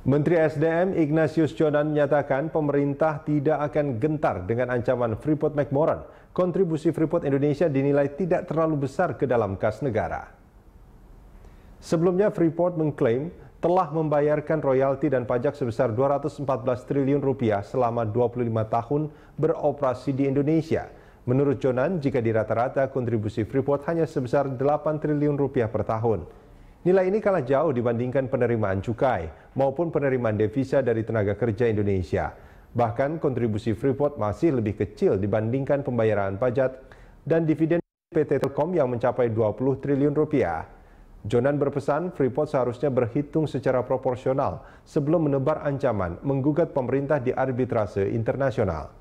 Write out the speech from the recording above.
Menteri SDM Ignatius Jonan menyatakan pemerintah tidak akan gentar dengan ancaman Freeport McMoran. Kontribusi Freeport Indonesia dinilai tidak terlalu besar ke dalam kas negara. Sebelumnya Freeport mengklaim telah membayarkan royalti dan pajak sebesar 214 triliun rupiah selama 25 tahun beroperasi di Indonesia. Menurut Jonan, jika dirata-rata kontribusi Freeport hanya sebesar 8 triliun rupiah per tahun. Nilai ini kalah jauh dibandingkan penerimaan cukai maupun penerimaan devisa dari tenaga kerja Indonesia. Bahkan kontribusi Freeport masih lebih kecil dibandingkan pembayaran pajak dan dividen PT Telkom yang mencapai 20 triliun rupiah. Jonan berpesan Freeport seharusnya berhitung secara proporsional sebelum menebar ancaman menggugat pemerintah di arbitrase internasional.